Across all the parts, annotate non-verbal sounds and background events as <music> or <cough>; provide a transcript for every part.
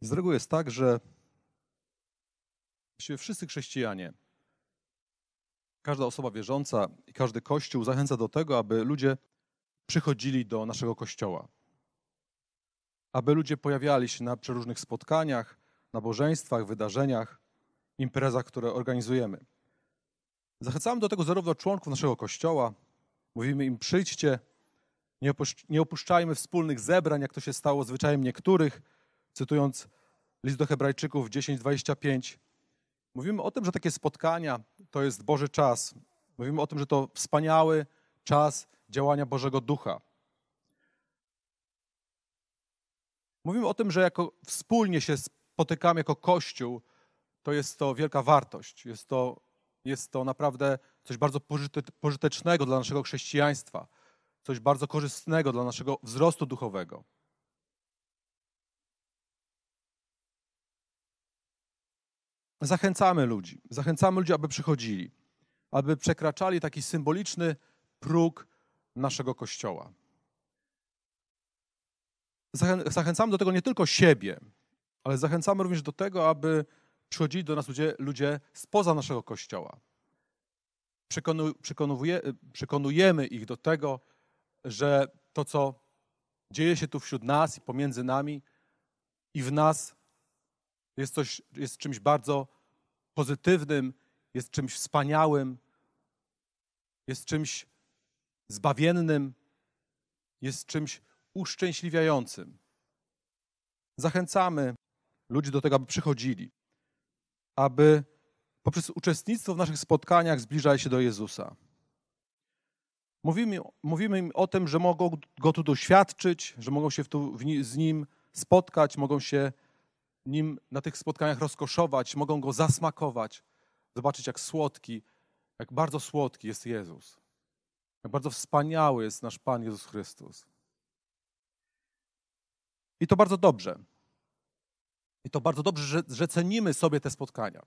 z reguły jest tak, że wszyscy chrześcijanie, każda osoba wierząca i każdy kościół zachęca do tego, aby ludzie przychodzili do naszego kościoła. Aby ludzie pojawiali się na przeróżnych spotkaniach, nabożeństwach, wydarzeniach, imprezach, które organizujemy. Zachęcamy do tego zarówno członków naszego kościoła, mówimy im przyjdźcie, nie opuszczajmy wspólnych zebrań, jak to się stało zwyczajem niektórych, cytując list do Hebrajczyków 10:25, mówimy o tym, że takie spotkania to jest Boży czas. Mówimy o tym, że to wspaniały czas działania Bożego Ducha. Mówimy o tym, że jako wspólnie się spotykamy jako Kościół, to jest to wielka wartość. Jest to, jest to naprawdę coś bardzo pożytecznego dla naszego chrześcijaństwa, coś bardzo korzystnego dla naszego wzrostu duchowego. zachęcamy ludzi, zachęcamy ludzi, aby przychodzili, aby przekraczali taki symboliczny próg naszego kościoła. Zachęcamy do tego nie tylko siebie, ale zachęcamy również do tego, aby przychodzili do nas ludzie, ludzie spoza naszego kościoła. Przekonu, przekonujemy ich do tego, że to, co dzieje się tu wśród nas i pomiędzy nami i w nas, jest, coś, jest czymś bardzo pozytywnym, jest czymś wspaniałym, jest czymś zbawiennym, jest czymś uszczęśliwiającym. Zachęcamy ludzi do tego, aby przychodzili, aby poprzez uczestnictwo w naszych spotkaniach zbliżali się do Jezusa. Mówimy, mówimy im o tym, że mogą go tu doświadczyć, że mogą się tu, w, z nim spotkać, mogą się nim na tych spotkaniach rozkoszować, mogą go zasmakować, zobaczyć, jak słodki, jak bardzo słodki jest Jezus. Jak bardzo wspaniały jest nasz Pan Jezus Chrystus. I to bardzo dobrze. I to bardzo dobrze, że, że cenimy sobie te spotkania.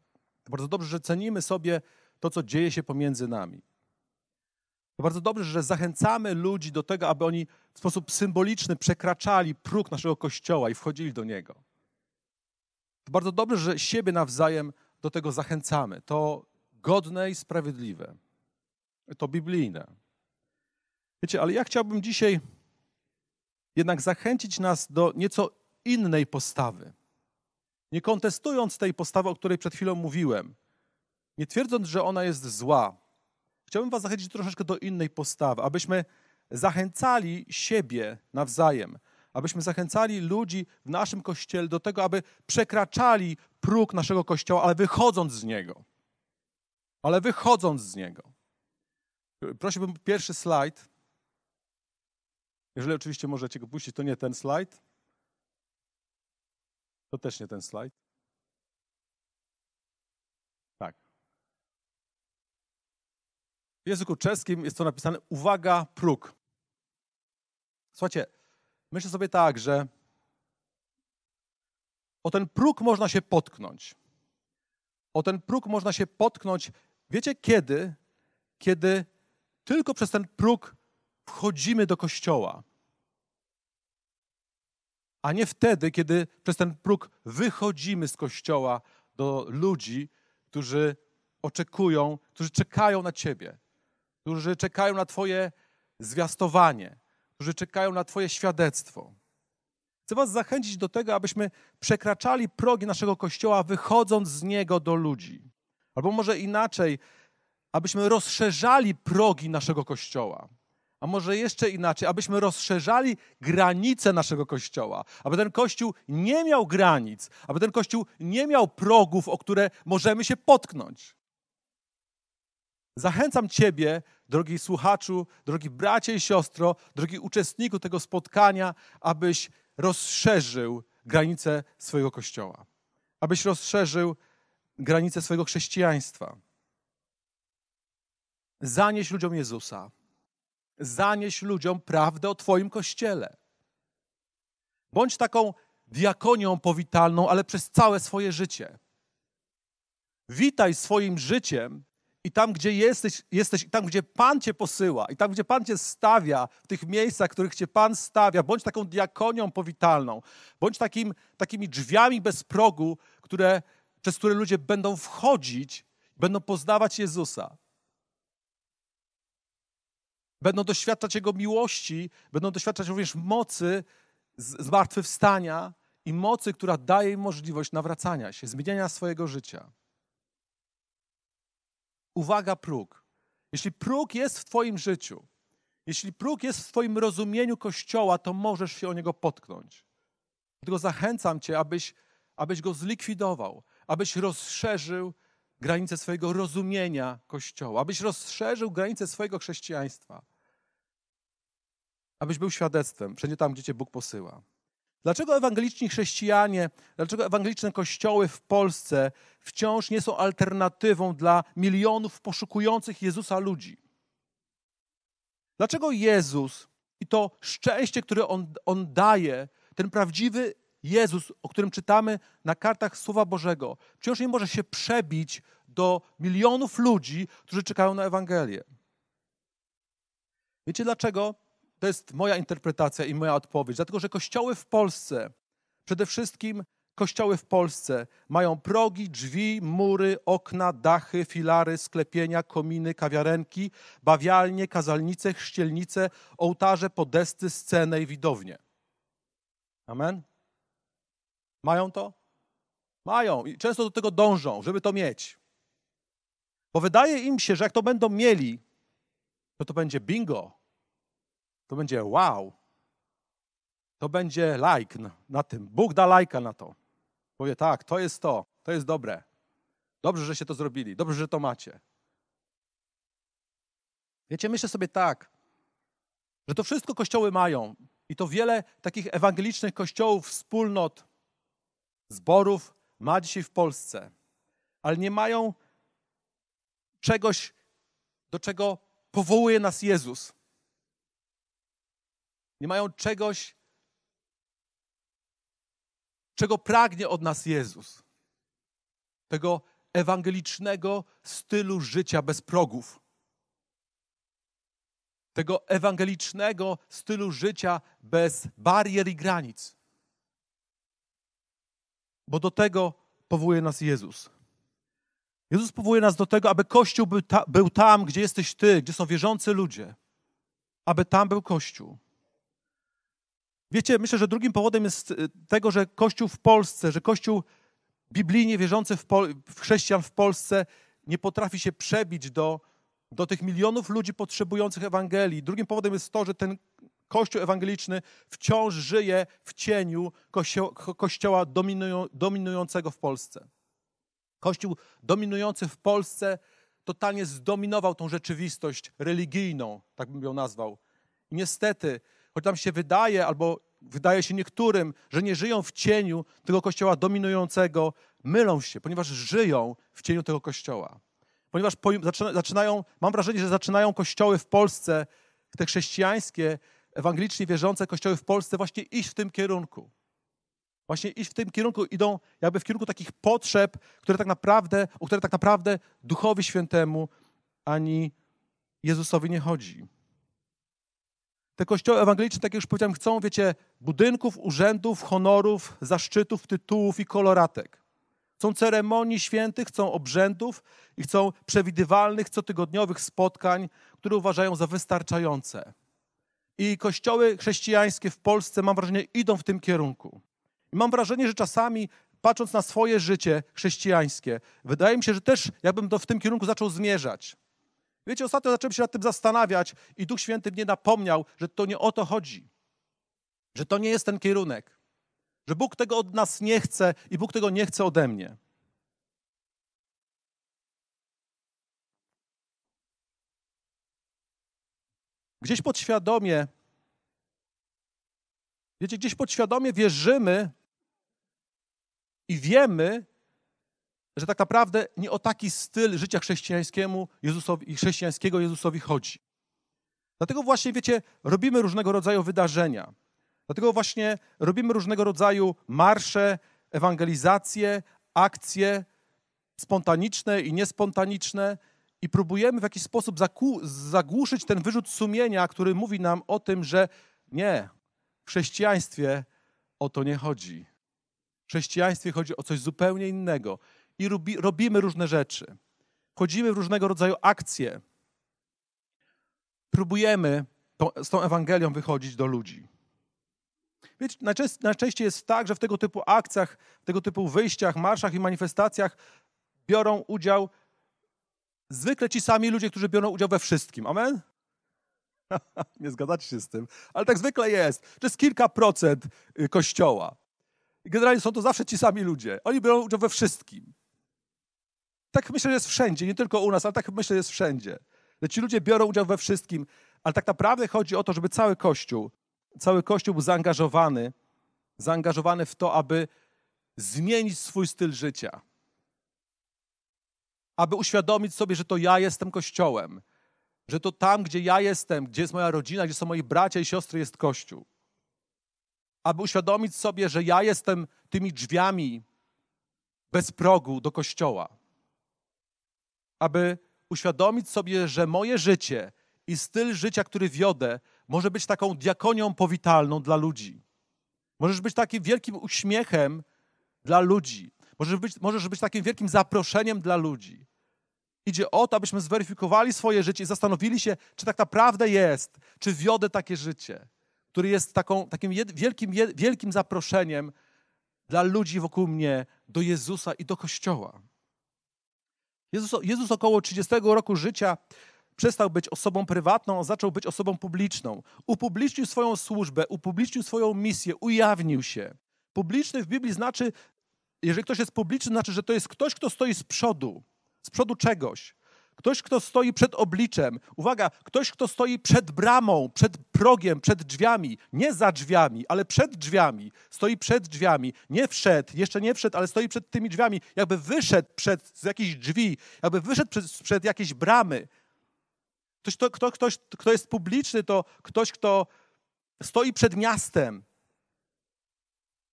To bardzo dobrze, że cenimy sobie to, co dzieje się pomiędzy nami. To bardzo dobrze, że zachęcamy ludzi do tego, aby oni w sposób symboliczny przekraczali próg naszego kościoła i wchodzili do niego. To bardzo dobrze, że siebie nawzajem do tego zachęcamy. To godne i sprawiedliwe. To biblijne. Wiecie, ale ja chciałbym dzisiaj jednak zachęcić nas do nieco innej postawy. Nie kontestując tej postawy, o której przed chwilą mówiłem, nie twierdząc, że ona jest zła, chciałbym Was zachęcić troszeczkę do innej postawy, abyśmy zachęcali siebie nawzajem, abyśmy zachęcali ludzi w naszym kościele do tego, aby przekraczali próg naszego kościoła, ale wychodząc z niego. Ale wychodząc z niego. Prosiłbym pierwszy slajd. Jeżeli oczywiście możecie go puścić, to nie ten slajd. To też nie ten slajd. Tak. W języku czeskim jest to napisane uwaga, próg. Słuchajcie, myślę sobie tak, że o ten próg można się potknąć. O ten próg można się potknąć. Wiecie kiedy? Kiedy tylko przez ten próg wchodzimy do kościoła. A nie wtedy, kiedy przez ten próg wychodzimy z kościoła do ludzi, którzy oczekują, którzy czekają na Ciebie, którzy czekają na Twoje zwiastowanie, którzy czekają na Twoje świadectwo. Chcę Was zachęcić do tego, abyśmy przekraczali progi naszego kościoła, wychodząc z niego do ludzi. Albo może inaczej, abyśmy rozszerzali progi naszego kościoła. A może jeszcze inaczej, abyśmy rozszerzali granice naszego kościoła, aby ten kościół nie miał granic, aby ten kościół nie miał progów, o które możemy się potknąć. Zachęcam Ciebie, drogi słuchaczu, drogi bracie i siostro, drogi uczestniku tego spotkania, abyś rozszerzył granice swojego kościoła, abyś rozszerzył granice swojego chrześcijaństwa. Zanieś ludziom Jezusa, zanieś ludziom prawdę o Twoim kościele. Bądź taką diakonią powitalną, ale przez całe swoje życie. Witaj swoim życiem i tam, gdzie jesteś, jesteś, i tam, gdzie Pan Cię posyła, i tam, gdzie Pan Cię stawia, w tych miejscach, w których Cię Pan stawia, bądź taką diakonią powitalną, bądź takim, takimi drzwiami bez progu, które, przez które ludzie będą wchodzić, będą poznawać Jezusa. Będą doświadczać Jego miłości, będą doświadczać również mocy zmartwychwstania i mocy, która daje im możliwość nawracania się, zmieniania swojego życia uwaga, próg. Jeśli próg jest w Twoim życiu, jeśli próg jest w Twoim rozumieniu Kościoła, to możesz się o niego potknąć. Dlatego zachęcam Cię, abyś, abyś go zlikwidował, abyś rozszerzył granice swojego rozumienia Kościoła, abyś rozszerzył granice swojego chrześcijaństwa, abyś był świadectwem wszędzie tam, gdzie Cię Bóg posyła. Dlaczego ewangeliczni chrześcijanie, dlaczego ewangeliczne kościoły w Polsce wciąż nie są alternatywą dla milionów poszukujących Jezusa ludzi? Dlaczego Jezus i to szczęście, które on, on daje, ten prawdziwy Jezus, o którym czytamy na kartach Słowa Bożego, wciąż nie może się przebić do milionów ludzi, którzy czekają na Ewangelię? Wiecie dlaczego? To jest moja interpretacja i moja odpowiedź. Dlatego, że kościoły w Polsce, przede wszystkim kościoły w Polsce, mają progi, drzwi, mury, okna, dachy, filary, sklepienia, kominy, kawiarenki, bawialnie, kazalnice, chrzcielnice, ołtarze, podesty, scenę i widownie. Amen? Mają to? Mają i często do tego dążą, żeby to mieć. Bo wydaje im się, że jak to będą mieli, to to będzie bingo to będzie wow. To będzie lajk like na tym. Bóg da lajka na to. Powie tak, to jest to, to jest dobre. Dobrze, że się to zrobili, dobrze, że to macie. Wiecie, myślę sobie tak, że to wszystko kościoły mają i to wiele takich ewangelicznych kościołów, wspólnot, zborów ma dzisiaj w Polsce, ale nie mają czegoś, do czego powołuje nas Jezus nie mają czegoś, czego pragnie od nas Jezus. Tego ewangelicznego stylu życia bez progów. Tego ewangelicznego stylu życia bez barier i granic. Bo do tego powołuje nas Jezus. Jezus powołuje nas do tego, aby Kościół był, ta, był tam, gdzie jesteś Ty, gdzie są wierzący ludzie. Aby tam był Kościół. Wiecie, myślę, że drugim powodem jest y, tego, że Kościół w Polsce, że Kościół biblijnie wierzący w, Pol- w chrześcijan w Polsce nie potrafi się przebić do, do tych milionów ludzi potrzebujących Ewangelii. Drugim powodem jest to, że ten Kościół ewangeliczny wciąż żyje w cieniu kościo- kościoła dominują- dominującego w Polsce. Kościół dominujący w Polsce totalnie zdominował tą rzeczywistość religijną, tak bym ją nazwał. I niestety choć nam się wydaje, albo wydaje się niektórym, że nie żyją w cieniu tego kościoła dominującego, mylą się, ponieważ żyją w cieniu tego kościoła. Ponieważ zaczynają, mam wrażenie, że zaczynają kościoły w Polsce, te chrześcijańskie, ewangelicznie wierzące kościoły w Polsce właśnie iść w tym kierunku. Właśnie iść w tym kierunku, idą jakby w kierunku takich potrzeb, które tak naprawdę, o które tak naprawdę Duchowi Świętemu ani Jezusowi nie chodzi. Te kościoły ewangeliczne, tak jak już powiedziałem, chcą, wiecie, budynków, urzędów, honorów, zaszczytów, tytułów i koloratek. Chcą ceremonii świętych, chcą obrzędów i chcą przewidywalnych, cotygodniowych spotkań, które uważają za wystarczające. I kościoły chrześcijańskie w Polsce, mam wrażenie, idą w tym kierunku. I mam wrażenie, że czasami, patrząc na swoje życie chrześcijańskie, wydaje mi się, że też jakbym to w tym kierunku zaczął zmierzać. Wiecie, ostatnio zacząłem się nad tym zastanawiać i Duch Święty mnie napomniał, że to nie o to chodzi. Że to nie jest ten kierunek. Że Bóg tego od nas nie chce i Bóg tego nie chce ode mnie. Gdzieś podświadomie, wiecie, gdzieś podświadomie wierzymy i wiemy, że tak naprawdę nie o taki styl życia chrześcijańskiemu Jezusowi, chrześcijańskiego Jezusowi chodzi. Dlatego właśnie, wiecie, robimy różnego rodzaju wydarzenia. Dlatego właśnie robimy różnego rodzaju marsze, ewangelizacje, akcje spontaniczne i niespontaniczne i próbujemy w jakiś sposób zagłuszyć ten wyrzut sumienia, który mówi nam o tym, że nie, w chrześcijaństwie o to nie chodzi. W chrześcijaństwie chodzi o coś zupełnie innego i robi, robimy różne rzeczy. Chodzimy w różnego rodzaju akcje. Próbujemy z tą Ewangelią wychodzić do ludzi. Wiecie, najczęściej, najczęściej jest tak, że w tego typu akcjach, w tego typu wyjściach, marszach i manifestacjach biorą udział zwykle ci sami ludzie, którzy biorą udział we wszystkim. Amen? <laughs> Nie zgadzacie się z tym, ale tak zwykle jest. To jest kilka procent y, kościoła. Generalnie są to zawsze ci sami ludzie. Oni biorą udział we wszystkim. Tak myślę, że jest wszędzie, nie tylko u nas, ale tak myślę, że jest wszędzie. Że ci ludzie biorą udział we wszystkim, ale tak naprawdę chodzi o to, żeby cały Kościół, cały Kościół był zaangażowany, zaangażowany w to, aby zmienić swój styl życia. Aby uświadomić sobie, że to ja jestem Kościołem, że to tam, gdzie ja jestem, gdzie jest moja rodzina, gdzie są moi bracia i siostry, jest Kościół. Aby uświadomić sobie, że ja jestem tymi drzwiami bez progu do Kościoła aby uświadomić sobie, że moje życie i styl życia, który wiodę, może być taką diakonią powitalną dla ludzi. Możesz być takim wielkim uśmiechem dla ludzi. Możesz być, możesz być takim wielkim zaproszeniem dla ludzi. Idzie o to, abyśmy zweryfikowali swoje życie i zastanowili się, czy tak naprawdę jest, czy wiodę takie życie, które jest taką, takim jed, wielkim, jed, wielkim zaproszeniem dla ludzi wokół mnie do Jezusa i do Kościoła. Jezus, Jezus około 30 roku życia przestał być osobą prywatną, a zaczął być osobą publiczną. Upublicznił swoją służbę, upublicznił swoją misję, ujawnił się. Publiczny w Biblii znaczy, jeżeli ktoś jest publiczny, znaczy, że to jest ktoś, kto stoi z przodu, z przodu czegoś. Ktoś, kto stoi przed obliczem. Uwaga, ktoś, kto stoi przed bramą, przed progiem, przed drzwiami. Nie za drzwiami, ale przed drzwiami. Stoi przed drzwiami. Nie wszedł, jeszcze nie wszedł, ale stoi przed tymi drzwiami. Jakby wyszedł przed, z jakichś drzwi, jakby wyszedł przed, przed jakiejś bramy. Ktoś, to, kto, ktoś, kto jest publiczny, to ktoś, kto stoi przed miastem.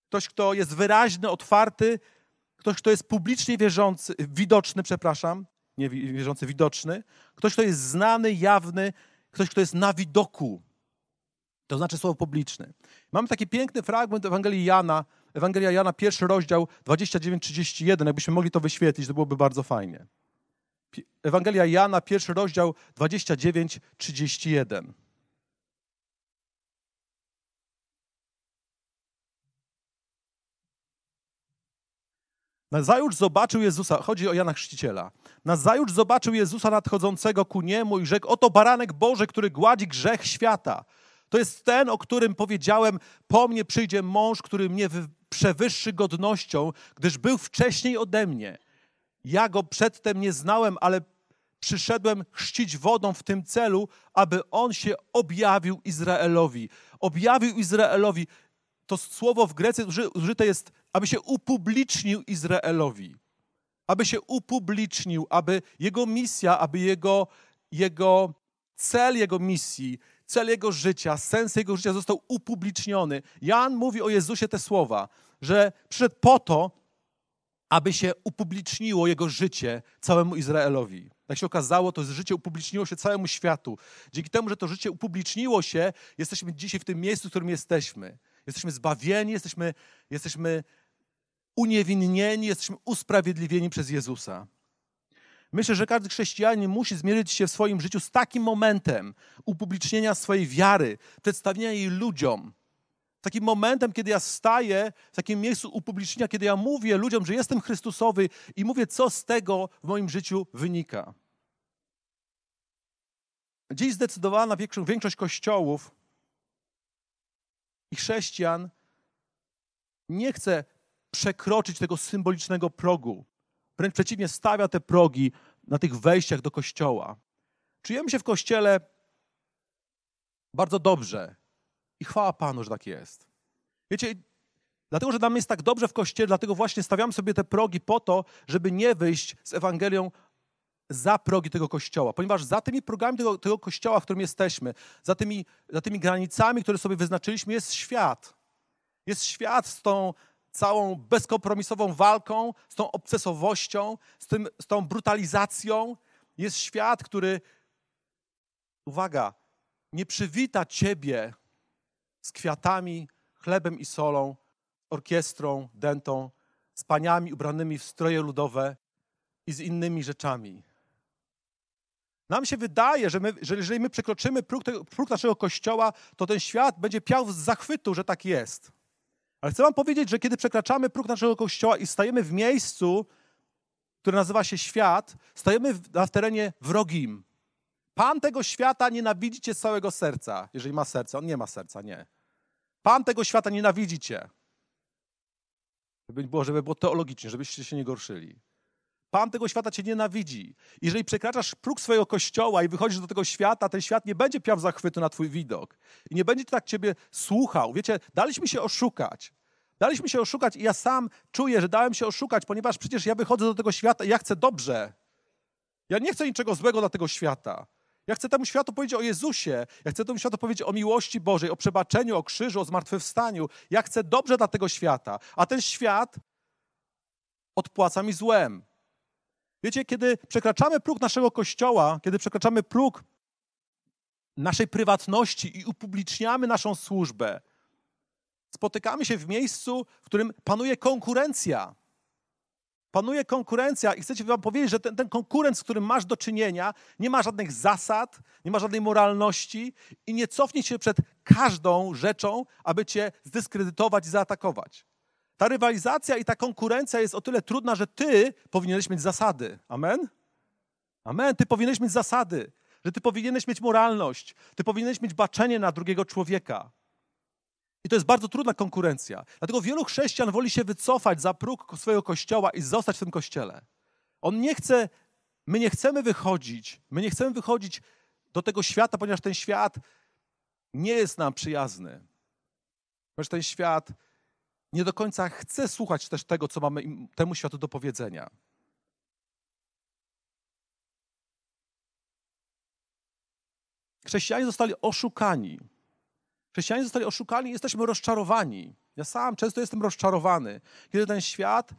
Ktoś, kto jest wyraźny, otwarty. Ktoś, kto jest publicznie wierzący, widoczny, przepraszam niewierzący widoczny, ktoś, kto jest znany, jawny, ktoś, kto jest na widoku. To znaczy słowo publiczne. Mamy taki piękny fragment Ewangelii Jana, Ewangelia Jana, pierwszy rozdział 29-31. Jakbyśmy mogli to wyświetlić, to byłoby bardzo fajnie. Ewangelia Jana, pierwszy rozdział 29-31. Nazajutrz zobaczył Jezusa, chodzi o Jana Chrzciciela. Nazajutrz zobaczył Jezusa nadchodzącego ku niemu i rzekł: Oto baranek Boży, który gładzi grzech świata. To jest ten, o którym powiedziałem: Po mnie przyjdzie mąż, który mnie przewyższy godnością, gdyż był wcześniej ode mnie. Ja go przedtem nie znałem, ale przyszedłem chrzcić wodą w tym celu, aby on się objawił Izraelowi. Objawił Izraelowi to słowo w Grecji użyte jest, aby się upublicznił Izraelowi. Aby się upublicznił, aby jego misja, aby jego, jego cel jego misji, cel jego życia, sens jego życia został upubliczniony. Jan mówi o Jezusie te słowa, że przyszedł po to, aby się upubliczniło jego życie całemu Izraelowi. Jak się okazało, to życie upubliczniło się całemu światu. Dzięki temu, że to życie upubliczniło się, jesteśmy dzisiaj w tym miejscu, w którym jesteśmy. Jesteśmy zbawieni, jesteśmy, jesteśmy uniewinnieni, jesteśmy usprawiedliwieni przez Jezusa. Myślę, że każdy chrześcijanin musi zmierzyć się w swoim życiu z takim momentem upublicznienia swojej wiary, przedstawienia jej ludziom. Takim momentem, kiedy ja staję w takim miejscu upublicznienia, kiedy ja mówię ludziom, że jestem Chrystusowy i mówię, co z tego w moim życiu wynika. Dziś zdecydowana większość kościołów i chrześcijan nie chce przekroczyć tego symbolicznego progu. Wręcz przeciwnie, stawia te progi na tych wejściach do kościoła. Czujemy się w kościele bardzo dobrze i chwała Panu, że tak jest. Wiecie, dlatego, że nam jest tak dobrze w kościele, dlatego właśnie stawiamy sobie te progi po to, żeby nie wyjść z Ewangelią za progi tego kościoła, ponieważ za tymi progami tego, tego kościoła, w którym jesteśmy, za tymi, za tymi granicami, które sobie wyznaczyliśmy, jest świat. Jest świat z tą całą bezkompromisową walką, z tą obcesowością, z, tym, z tą brutalizacją. Jest świat, który, uwaga, nie przywita ciebie z kwiatami, chlebem i solą, orkiestrą, dentą, z paniami ubranymi w stroje ludowe i z innymi rzeczami. Nam się wydaje, że, my, że jeżeli my przekroczymy próg, próg naszego kościoła, to ten świat będzie piał z zachwytu, że tak jest. Ale chcę Wam powiedzieć, że kiedy przekraczamy próg naszego kościoła i stajemy w miejscu, które nazywa się świat, stajemy w, terenie wrogim. Pan tego świata nienawidzicie z całego serca. Jeżeli ma serce, on nie ma serca, nie. Pan tego świata nienawidzicie. Żeby było, żeby było teologicznie, żebyście się nie gorszyli. Pan tego świata cię nienawidzi. Jeżeli przekraczasz próg swojego kościoła i wychodzisz do tego świata, ten świat nie będzie piał zachwytu na twój widok. I nie będzie tak ciebie słuchał. Wiecie, daliśmy się oszukać. Daliśmy się oszukać i ja sam czuję, że dałem się oszukać, ponieważ przecież ja wychodzę do tego świata i ja chcę dobrze. Ja nie chcę niczego złego dla tego świata. Ja chcę temu światu powiedzieć o Jezusie. Ja chcę temu światu powiedzieć o miłości Bożej, o przebaczeniu, o krzyżu, o zmartwychwstaniu. Ja chcę dobrze dla tego świata. A ten świat odpłaca mi złem. Wiecie, kiedy przekraczamy próg naszego kościoła, kiedy przekraczamy próg naszej prywatności i upubliczniamy naszą służbę, spotykamy się w miejscu, w którym panuje konkurencja. Panuje konkurencja i chcecie wam powiedzieć, że ten, ten konkurent, z którym masz do czynienia, nie ma żadnych zasad, nie ma żadnej moralności i nie cofnie się przed każdą rzeczą, aby cię zdyskredytować i zaatakować. Ta rywalizacja i ta konkurencja jest o tyle trudna, że ty powinieneś mieć zasady. Amen? Amen. Ty powinieneś mieć zasady, że ty powinieneś mieć moralność, ty powinieneś mieć baczenie na drugiego człowieka. I to jest bardzo trudna konkurencja. Dlatego wielu chrześcijan woli się wycofać za próg swojego kościoła i zostać w tym kościele. On nie chce, my nie chcemy wychodzić, my nie chcemy wychodzić do tego świata, ponieważ ten świat nie jest nam przyjazny. Ponieważ ten świat nie do końca chce słuchać też tego, co mamy im, temu światu do powiedzenia. Chrześcijanie zostali oszukani. Chrześcijanie zostali oszukani, jesteśmy rozczarowani. Ja sam często jestem rozczarowany, kiedy ten świat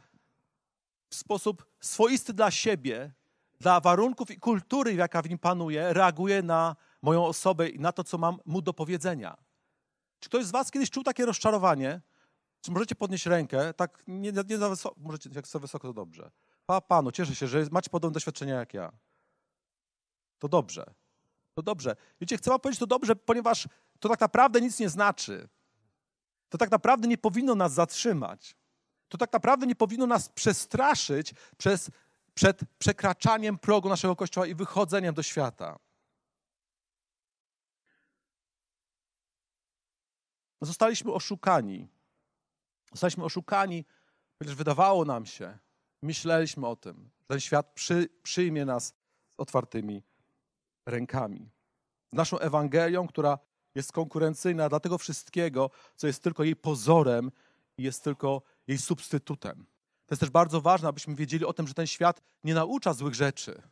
w sposób swoisty dla siebie, dla warunków i kultury, jaka w nim panuje, reaguje na moją osobę i na to, co mam mu do powiedzenia. Czy ktoś z Was kiedyś czuł takie rozczarowanie? Czy możecie podnieść rękę? Tak, nie, nie za wysoko, możecie, jak za wysoko, to dobrze. Pa, panu, cieszę się, że macie podobne doświadczenia jak ja. To dobrze. To dobrze. Wiecie, chcę wam powiedzieć to dobrze, ponieważ to tak naprawdę nic nie znaczy. To tak naprawdę nie powinno nas zatrzymać. To tak naprawdę nie powinno nas przestraszyć przez, przed przekraczaniem progu naszego kościoła i wychodzeniem do świata. Zostaliśmy oszukani Zostaliśmy oszukani, chociaż wydawało nam się, myśleliśmy o tym, że ten świat przy, przyjmie nas z otwartymi rękami. Naszą Ewangelią, która jest konkurencyjna dla tego wszystkiego, co jest tylko jej pozorem i jest tylko jej substytutem. To jest też bardzo ważne, abyśmy wiedzieli o tym, że ten świat nie naucza złych rzeczy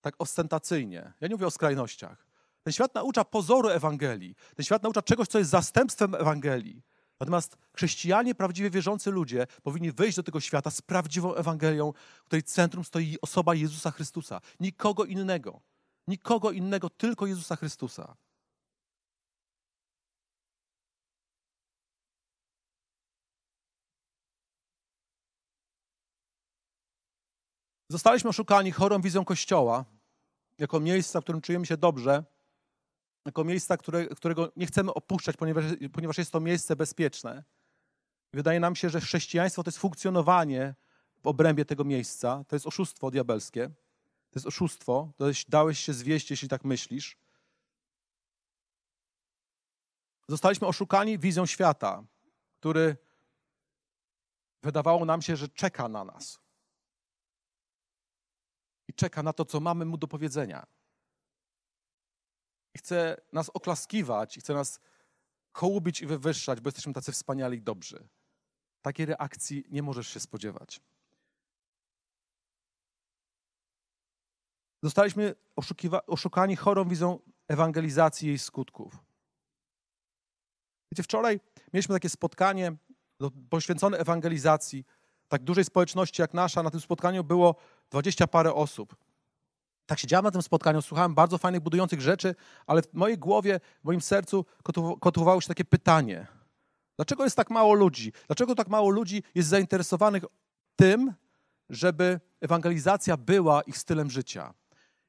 tak ostentacyjnie. Ja nie mówię o skrajnościach. Ten świat naucza pozoru Ewangelii. Ten świat naucza czegoś, co jest zastępstwem Ewangelii. Natomiast chrześcijanie, prawdziwie wierzący ludzie powinni wyjść do tego świata z prawdziwą Ewangelią, w której centrum stoi osoba Jezusa Chrystusa. Nikogo innego. Nikogo innego, tylko Jezusa Chrystusa. Zostaliśmy oszukani chorą wizją Kościoła, jako miejsca, w którym czujemy się dobrze, jako miejsca, które, którego nie chcemy opuszczać, ponieważ, ponieważ jest to miejsce bezpieczne. Wydaje nam się, że chrześcijaństwo to jest funkcjonowanie w obrębie tego miejsca, to jest oszustwo diabelskie, to jest oszustwo, to jest, dałeś się zwieść, jeśli tak myślisz. Zostaliśmy oszukani wizją świata, który wydawało nam się, że czeka na nas. I czeka na to, co mamy mu do powiedzenia chce nas oklaskiwać, i chce nas hołubić i wywyższać, bo jesteśmy tacy wspaniali i dobrzy. Takiej reakcji nie możesz się spodziewać. Zostaliśmy oszukani chorą wizją ewangelizacji i jej skutków. Wiecie, wczoraj mieliśmy takie spotkanie poświęcone ewangelizacji. Tak dużej społeczności jak nasza na tym spotkaniu było dwadzieścia parę osób tak siedziałem na tym spotkaniu, słuchałem bardzo fajnych, budujących rzeczy, ale w mojej głowie, w moim sercu kotłowało się takie pytanie. Dlaczego jest tak mało ludzi? Dlaczego tak mało ludzi jest zainteresowanych tym, żeby ewangelizacja była ich stylem życia?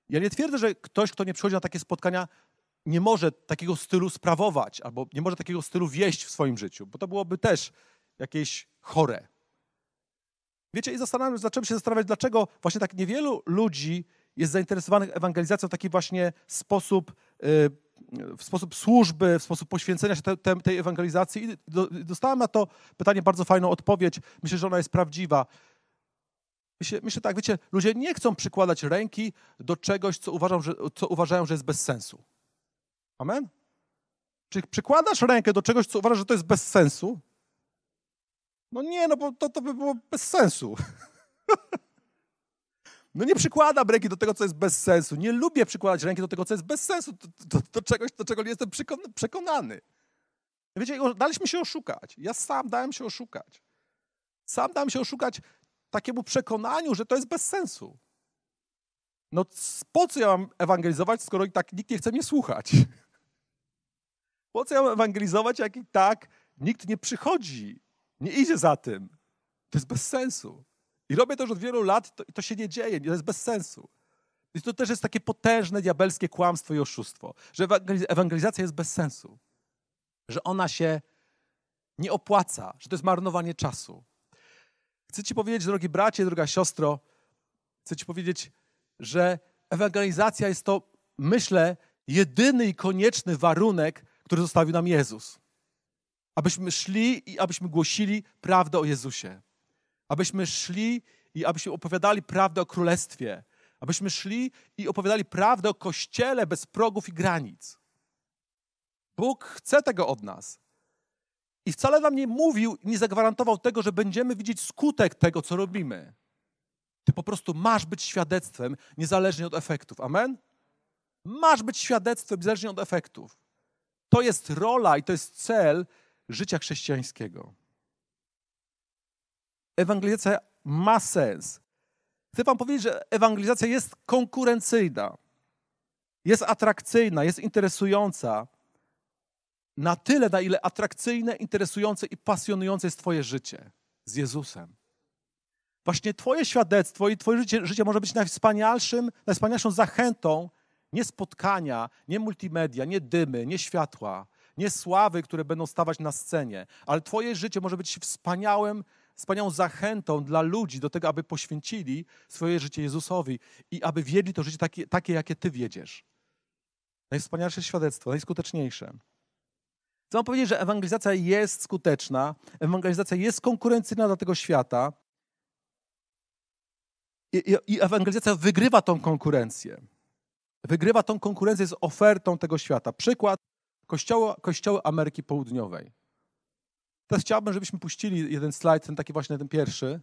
Ja nie twierdzę, że ktoś, kto nie przychodzi na takie spotkania, nie może takiego stylu sprawować albo nie może takiego stylu wieść w swoim życiu, bo to byłoby też jakieś chore. Wiecie, i zacząłem się zastanawiać, dlaczego właśnie tak niewielu ludzi jest zainteresowanych ewangelizacją w taki właśnie sposób, y, w sposób służby, w sposób poświęcenia się tej ewangelizacji. I dostałem na to pytanie bardzo fajną odpowiedź. Myślę, że ona jest prawdziwa. Myślę, myślę tak, wiecie, ludzie nie chcą przykładać ręki do czegoś, co uważają, że, co uważają, że jest bez sensu. Amen? Czy przykładasz rękę do czegoś, co uważasz, że to jest bez sensu? No nie, no bo to, to by było bez sensu. <laughs> No nie przykładam ręki do tego, co jest bez sensu. Nie lubię przykładać ręki do tego, co jest bez sensu, do, do, do czegoś, do czego nie jestem przekonany. Wiecie, daliśmy się oszukać. Ja sam dałem się oszukać. Sam dałem się oszukać takiemu przekonaniu, że to jest bez sensu. No po co ja mam ewangelizować, skoro i tak nikt nie chce mnie słuchać? <laughs> Po co ja mam ewangelizować, jak i tak nikt nie przychodzi, nie idzie za tym? To jest bez sensu. I robię to już od wielu lat to, to się nie dzieje, to jest bez sensu. I to też jest takie potężne diabelskie kłamstwo i oszustwo, że ewangelizacja jest bez sensu, że ona się nie opłaca, że to jest marnowanie czasu. Chcę ci powiedzieć, drogi bracie, droga siostro, chcę ci powiedzieć, że ewangelizacja jest to, myślę, jedyny i konieczny warunek, który zostawił nam Jezus. Abyśmy szli i abyśmy głosili prawdę o Jezusie abyśmy szli i abyśmy opowiadali prawdę o Królestwie, abyśmy szli i opowiadali prawdę o Kościele bez progów i granic. Bóg chce tego od nas. I wcale nam nie mówił, nie zagwarantował tego, że będziemy widzieć skutek tego, co robimy. Ty po prostu masz być świadectwem, niezależnie od efektów. Amen? Masz być świadectwem, niezależnie od efektów. To jest rola i to jest cel życia chrześcijańskiego ewangelizacja ma sens. Chcę Wam powiedzieć, że ewangelizacja jest konkurencyjna, jest atrakcyjna, jest interesująca. Na tyle, na ile atrakcyjne, interesujące i pasjonujące jest Twoje życie z Jezusem. Właśnie Twoje świadectwo i Twoje życie, życie może być najwspanialszym, najwspanialszą zachętą nie spotkania, nie multimedia, nie dymy, nie światła, nie sławy, które będą stawać na scenie, ale Twoje życie może być wspaniałym wspaniałą zachętą dla ludzi do tego, aby poświęcili swoje życie Jezusowi i aby wiedli to życie takie, takie jakie Ty wiedziesz. Najwspanialsze świadectwo, najskuteczniejsze. Chcę wam powiedzieć, że ewangelizacja jest skuteczna, ewangelizacja jest konkurencyjna dla tego świata i, i, i ewangelizacja wygrywa tą konkurencję. Wygrywa tą konkurencję z ofertą tego świata. Przykład kościoła, kościoły Ameryki Południowej. Teraz chciałbym, żebyśmy puścili jeden slajd, ten taki właśnie, ten pierwszy.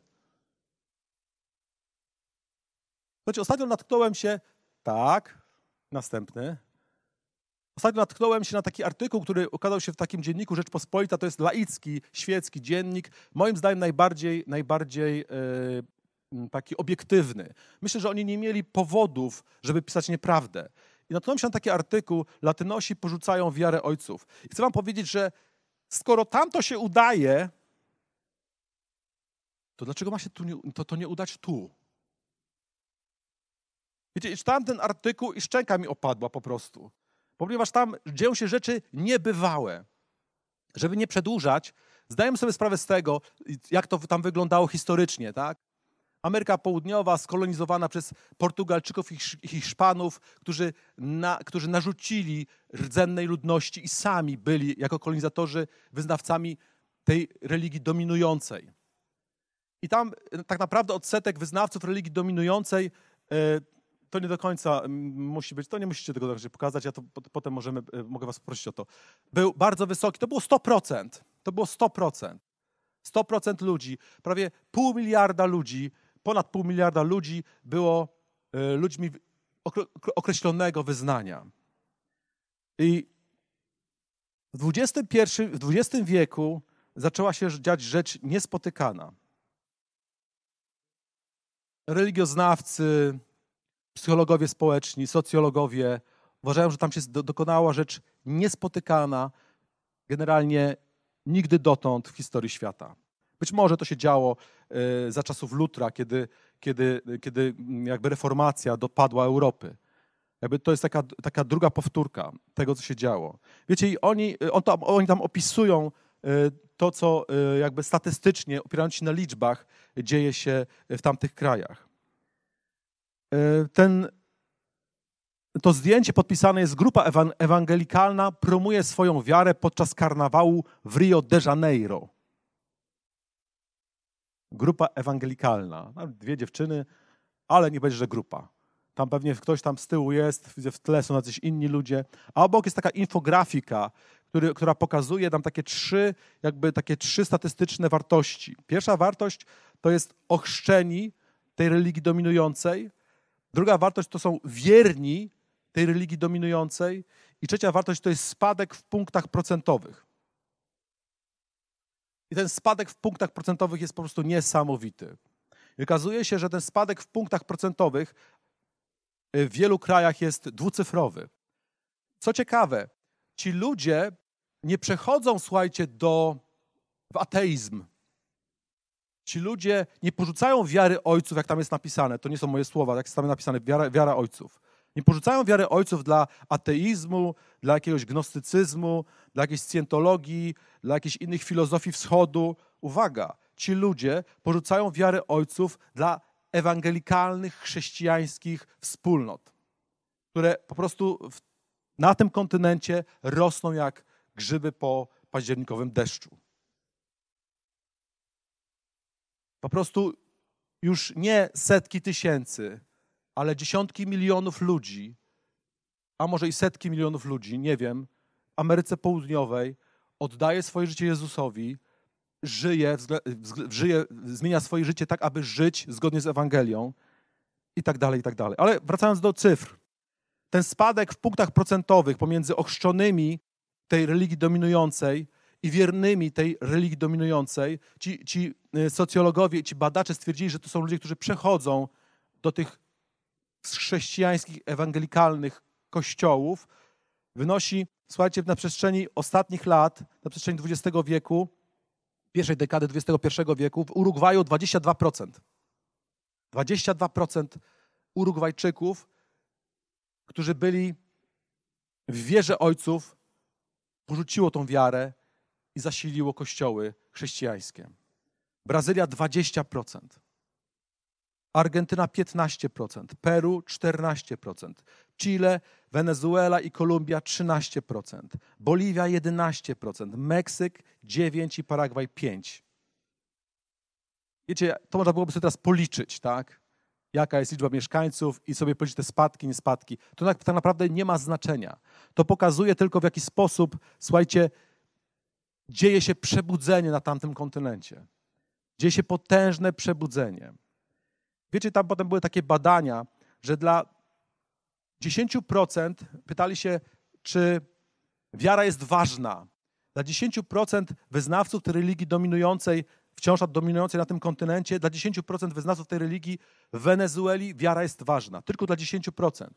Znaczy, ostatnio natknąłem się, tak, następny. Ostatnio natknąłem się na taki artykuł, który ukazał się w takim dzienniku Rzeczpospolita, to jest laicki, świecki dziennik, moim zdaniem najbardziej, najbardziej yy, taki obiektywny. Myślę, że oni nie mieli powodów, żeby pisać nieprawdę. I natknąłem się na taki artykuł, latynosi porzucają wiarę ojców. I chcę wam powiedzieć, że skoro tamto się udaje, to dlaczego ma się tu, nie, to, to nie udać tu? Wiecie, iż czytałem ten artykuł i szczęka mi opadła po prostu, ponieważ tam dzieją się rzeczy niebywałe. Żeby nie przedłużać, zdaję sobie sprawę z tego, jak to tam wyglądało historycznie, tak? Ameryka Południowa skolonizowana przez Portugalczyków i Hiszpanów, którzy, na, którzy narzucili rdzennej ludności i sami byli jako kolonizatorzy wyznawcami tej religii dominującej. I tam e, tak naprawdę odsetek wyznawców religii dominującej e, to nie do końca musi być, to nie musicie tego także pokazać, ja to potem możemy, e, mogę was poprosić o to. Był bardzo wysoki, to było 100%, to było 100%. 100% ludzi, prawie pół miliarda ludzi ponad pół miliarda ludzi było e, ludźmi określonego wyznania. I w XXI, w XX wieku zaczęła się dziać rzecz niespotykana. Religioznawcy, psychologowie społeczni, socjologowie uważają, że tam się dokonała rzecz niespotykana generalnie nigdy dotąd w historii świata. Być może to się działo y, za czasów Lutra, kiedy, kiedy, kiedy mm, jakby reformacja dopadła Europy. Jakby to jest taka, taka druga powtórka tego, co się działo. Wiecie, i oni, y, on tam, oni tam opisują y, to, co jakby statystycznie, opierając się na liczbach, dzieje się w tamtych krajach. Ten, to zdjęcie podpisane jest grupa ewangelikalna, promuje swoją wiarę podczas karnawału w Rio de Janeiro grupa ewangelikalna. No, dwie dziewczyny, ale nie będzie, że grupa. Tam pewnie ktoś tam z tyłu jest, w tle są jacyś inni ludzie. A obok jest taka infografika, który, która pokazuje nam takie trzy, jakby takie trzy statystyczne wartości. Pierwsza wartość to jest ochrzczeni tej religii dominującej. Druga wartość to są wierni tej religii dominującej. I trzecia wartość to jest spadek w punktach procentowych. I ten spadek w punktach procentowych jest po prostu niesamowity. I okazuje się, że ten spadek w punktach procentowych y, w wielu krajach jest dwucyfrowy. Co ciekawe, ci ludzie nie przechodzą, słuchajcie, do, w ateizm. Ci ludzie nie porzucają wiary ojców, jak tam jest napisane. To nie są moje słowa, jak jest tam napisane, wiara, wiara ojców. Nie porzucają wiary ojców dla ateizmu, dla jakiegoś gnostycyzmu, dla jakiejś scjentologii, dla jakichś innych filozofii wschodu. Uwaga, ci ludzie porzucają wiary ojców dla ewangelikalnych, chrześcijańskich wspólnot, które po prostu w, na tym kontynencie rosną jak grzyby po październikowym deszczu. Po prostu już nie setki tysięcy, ale dziesiątki milionów ludzi, a może i setki milionów ludzi, nie wiem, Ameryce Południowej oddaje swoje życie Jezusowi, żyje, żyje, zmienia swoje życie tak, aby żyć zgodnie z Ewangelią i tak dalej, i tak dalej. Ale wracając do cyfr. Ten spadek w punktach procentowych pomiędzy ochrzczonymi tej religii dominującej i wiernymi tej religii dominującej, ci, ci y, socjologowie, ci badacze stwierdzili, że to są ludzie, którzy przechodzą do tych z chrześcijańskich ewangelikalnych kościołów wynosi, słuchajcie, na przestrzeni ostatnich lat, na przestrzeni XX wieku, pierwszej dekady XXI wieku, w Urugwaju 22%. 22% Urugwajczyków, którzy byli w wierze ojców, porzuciło tą wiarę i zasiliło kościoły chrześcijańskie. Brazylia 20%. Argentyna 15%, Peru 14%, Chile, Wenezuela i Kolumbia 13%, Boliwia 11%, Meksyk 9% i Paragwaj 5%. Wiecie, to można byłoby sobie teraz policzyć, tak? Jaka jest liczba mieszkańców i sobie policzyć te spadki, nie spadki. To tak, tak naprawdę nie ma znaczenia. To pokazuje tylko w jaki sposób, słuchajcie, dzieje się przebudzenie na tamtym kontynencie. Dzieje się potężne przebudzenie. Wiecie, tam potem były takie badania, że dla 10% pytali się, czy wiara jest ważna. Dla 10% wyznawców tej religii dominującej, wciąż dominującej na tym kontynencie, dla 10% wyznawców tej religii w Wenezueli wiara jest ważna. Tylko dla 10%.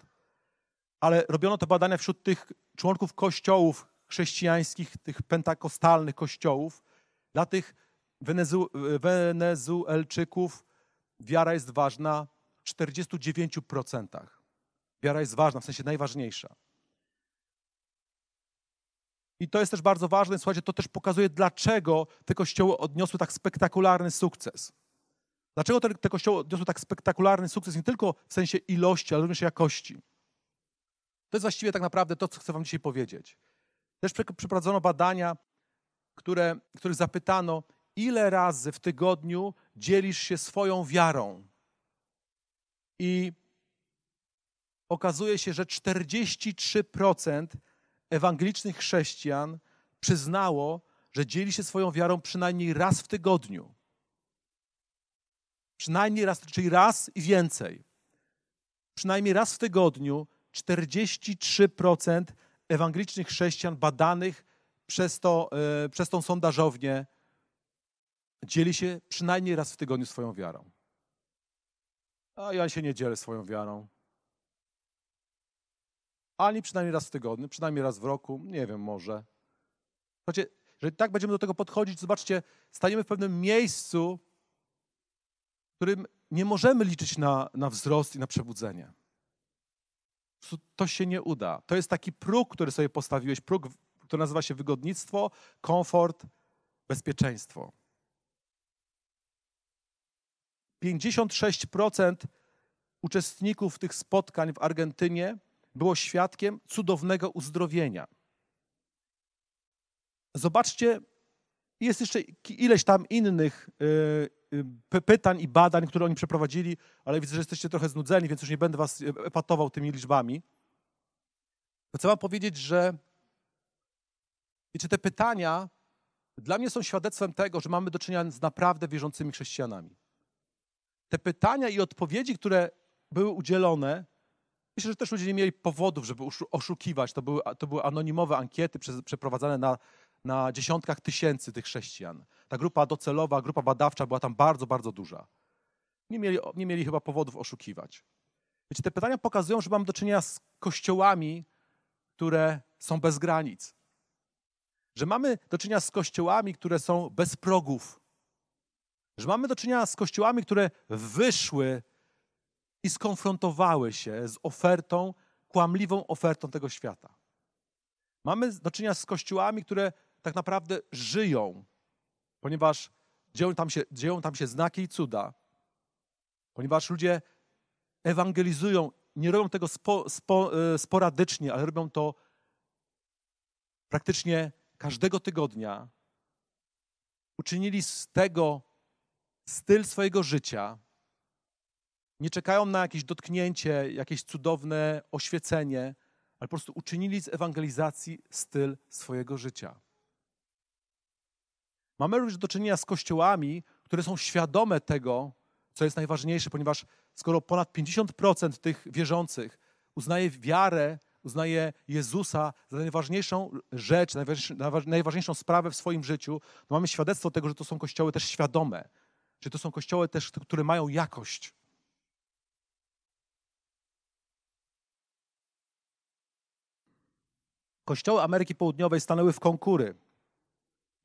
Ale robiono te badania wśród tych członków kościołów chrześcijańskich, tych pentakostalnych kościołów. Dla tych Wenezu Wenezuelczyków wiara jest ważna w 49%. Wiara jest ważna, w sensie najważniejsza. I to jest też bardzo ważne, słuchajcie, to też pokazuje, dlaczego te kościoły odniosły tak spektakularny sukces. Dlaczego te, te kościoły odniosły tak spektakularny sukces nie tylko w sensie ilości, ale również jakości. To jest właściwie tak naprawdę to, co chcę Wam dzisiaj powiedzieć. Też przeprowadzono badania, które, których zapytano, ile razy w tygodniu dzielisz się swoją wiarą. I okazuje się, że 43% ewangelicznych chrześcijan przyznało, że dzieli się swoją wiarą przynajmniej raz w tygodniu. Przynajmniej raz, czyli raz i więcej. Przynajmniej raz w tygodniu 43% ewangelicznych chrześcijan badanych przez, to, e, przez tą sondażownię dzieli się przynajmniej raz w tygodniu swoją wiarą. A ja się nie dzielę swoją wiarą. Ani przynajmniej raz w tygodniu, przynajmniej raz w roku, nie wiem, może. Słuchajcie, jeżeli tak będziemy do tego podchodzić, zobaczcie, staniemy w pewnym miejscu, w którym nie możemy liczyć na, na wzrost i na przebudzenie. To się nie uda. To jest taki próg, który sobie postawiłeś, próg, który nazywa się wygodnictwo, komfort, bezpieczeństwo. 56% uczestników tych spotkań w Argentynie było świadkiem cudownego uzdrowienia. Zobaczcie, jest jeszcze ileś tam innych y, y, pytań i badań, które oni przeprowadzili, ale widzę, że jesteście trochę znudzeni, więc już nie będę was y, epatował tymi liczbami. Chcę wam powiedzieć, że wiecie, te pytania dla mnie są świadectwem tego, że mamy do czynienia z naprawdę wierzącymi chrześcijanami te pytania i odpowiedzi, które były udzielone, myślę, że też ludzie nie mieli powodów, żeby oszukiwać. To były, to były anonimowe ankiety przeprowadzane na, na dziesiątkach tysięcy tych chrześcijan. Ta grupa docelowa, grupa badawcza była tam bardzo, bardzo duża. Nie mieli, nie mieli chyba powodów oszukiwać. Wiecie, te pytania pokazują, że mamy do czynienia z kościołami, które są bez granic. Że mamy do czynienia z kościołami, które są bez progów, że mamy do czynienia z kościołami, które wyszły i skonfrontowały się z ofertą, kłamliwą ofertą tego świata. Mamy do czynienia z kościołami, które tak naprawdę żyją, ponieważ dzieją tam się, dzieją tam się znaki i cuda, ponieważ ludzie ewangelizują, nie robią tego spo, spo, e, sporadycznie, ale robią to praktycznie każdego tygodnia. Uczynili z tego styl swojego życia, nie czekają na jakieś dotknięcie, jakieś cudowne oświecenie, ale po prostu uczynili z ewangelizacji styl swojego życia. Mamy również do czynienia z kościołami, które są świadome tego, co jest najważniejsze, ponieważ skoro ponad 50% tych wierzących uznaje wiarę, uznaje Jezusa za najważniejszą rzecz, najważniejszą, najważniejszą sprawę w swoim życiu, to mamy świadectwo tego, że to są kościoły też świadome, czy to są kościoły też, które mają jakość? Kościoły Ameryki Południowej stanęły w konkury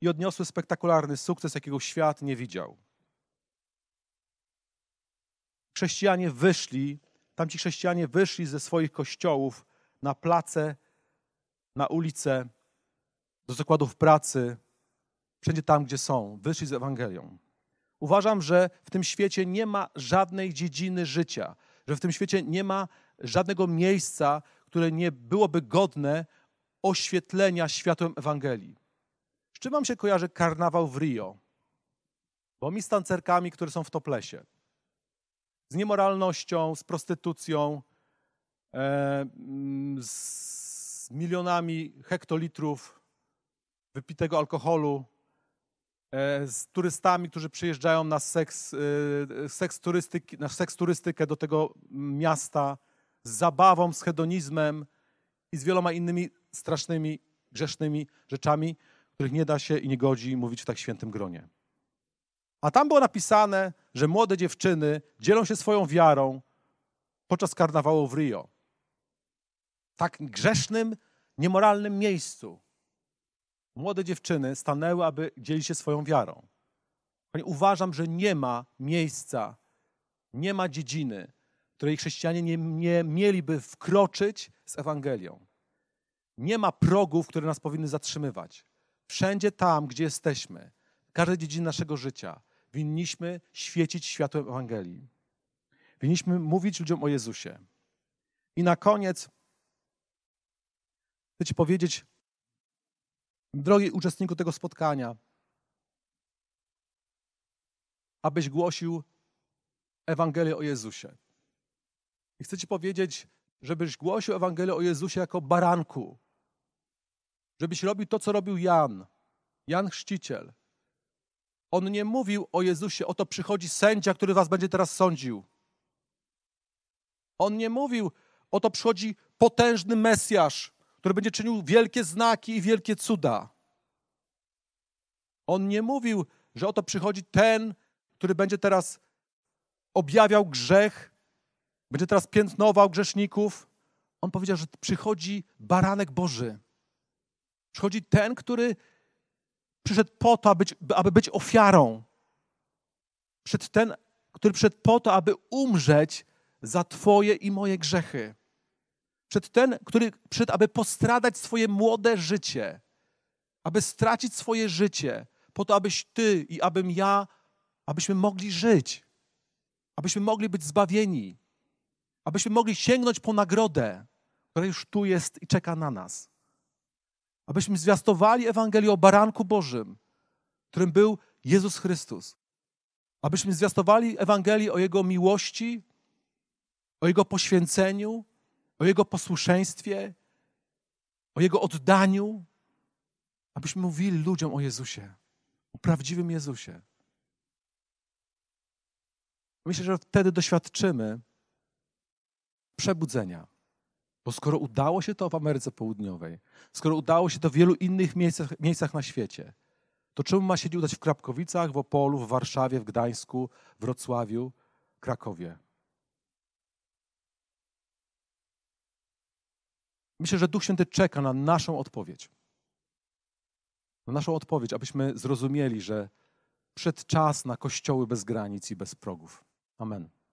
i odniosły spektakularny sukces, jakiego świat nie widział. Chrześcijanie wyszli, tamci chrześcijanie wyszli ze swoich kościołów na place, na ulice, do zakładów pracy, wszędzie tam, gdzie są, wyszli z Ewangelią. Uważam, że w tym świecie nie ma żadnej dziedziny życia, że w tym świecie nie ma żadnego miejsca, które nie byłoby godne oświetlenia światłem Ewangelii. Z czym wam się kojarzy karnawał w Rio? Bo mi z tancerkami, które są w toplesie. Z niemoralnością, z prostytucją, e, mm, z milionami hektolitrów wypitego alkoholu, E, z turystami, którzy przyjeżdżają na seks, e, seks, turystyki, na seks turystykę do tego miasta z zabawą, z hedonizmem i z wieloma innymi strasznymi, grzesznymi rzeczami, których nie da się i nie godzi mówić w tak świętym gronie. A tam było napisane, że młode dziewczyny dzielą się swoją wiarą podczas karnawału w Rio. Tak grzesznym, niemoralnym miejscu młode dziewczyny stanęły, aby dzielić się swoją wiarą. Panie, uważam, że nie ma miejsca, nie ma dziedziny, w której chrześcijanie nie, nie mieliby wkroczyć z Ewangelią. Nie ma progów, które nas powinny zatrzymywać. Wszędzie tam, gdzie jesteśmy, w każdej dziedzinie naszego życia, winniśmy świecić światłem Ewangelii. Winniśmy mówić ludziom o Jezusie. I na koniec chcę Ci powiedzieć drogi uczestniku tego spotkania, abyś głosił Ewangelię o Jezusie. I chcę Ci powiedzieć, żebyś głosił Ewangelię o Jezusie jako baranku, żebyś robił to, co robił Jan, Jan Chrzciciel. On nie mówił o Jezusie, oto przychodzi sędzia, który was będzie teraz sądził. On nie mówił, oto przychodzi potężny Mesjasz, który będzie czynił wielkie znaki i wielkie cuda. On nie mówił, że oto przychodzi ten, który będzie teraz objawiał grzech, będzie teraz piętnował grzeszników. On powiedział, że przychodzi baranek Boży. Przychodzi ten, który przyszedł po to, aby, aby być ofiarą. Przed ten, który przyszedł po to, aby umrzeć za Twoje i moje grzechy przed ten, który przed, aby postradać swoje młode życie, aby stracić swoje życie, po to, abyś ty i abym ja, abyśmy mogli żyć, abyśmy mogli być zbawieni, abyśmy mogli sięgnąć po nagrodę, która już tu jest i czeka na nas. Abyśmy zwiastowali Ewangelię o Baranku Bożym, którym był Jezus Chrystus. Abyśmy zwiastowali Ewangelię o Jego miłości, o Jego poświęceniu, o Jego posłuszeństwie, o Jego oddaniu, abyśmy mówili ludziom o Jezusie, o prawdziwym Jezusie. Myślę, że wtedy doświadczymy przebudzenia. Bo skoro udało się to w Ameryce Południowej, skoro udało się to w wielu innych miejscach, miejscach na świecie, to czemu ma się udać w Krapkowicach, w Opolu, w Warszawie, w Gdańsku, w Wrocławiu, Krakowie? Myślę, że Duch Święty czeka na naszą odpowiedź. Na naszą odpowiedź, abyśmy zrozumieli, że przed czas na kościoły bez granic i bez progów. Amen.